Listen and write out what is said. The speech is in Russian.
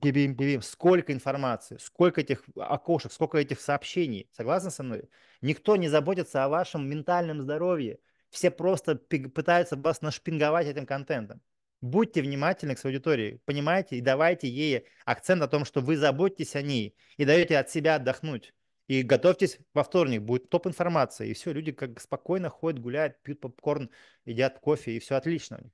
пибим, пибим. Сколько информации, сколько этих окошек, сколько этих сообщений. Согласны со мной? Никто не заботится о вашем ментальном здоровье. Все просто пытаются вас нашпинговать этим контентом. Будьте внимательны к своей аудитории, понимаете, и давайте ей акцент о том, что вы заботитесь о ней и даете от себя отдохнуть. И готовьтесь во вторник, будет топ информация. И все, люди как спокойно ходят, гуляют, пьют попкорн, едят кофе, и все отлично.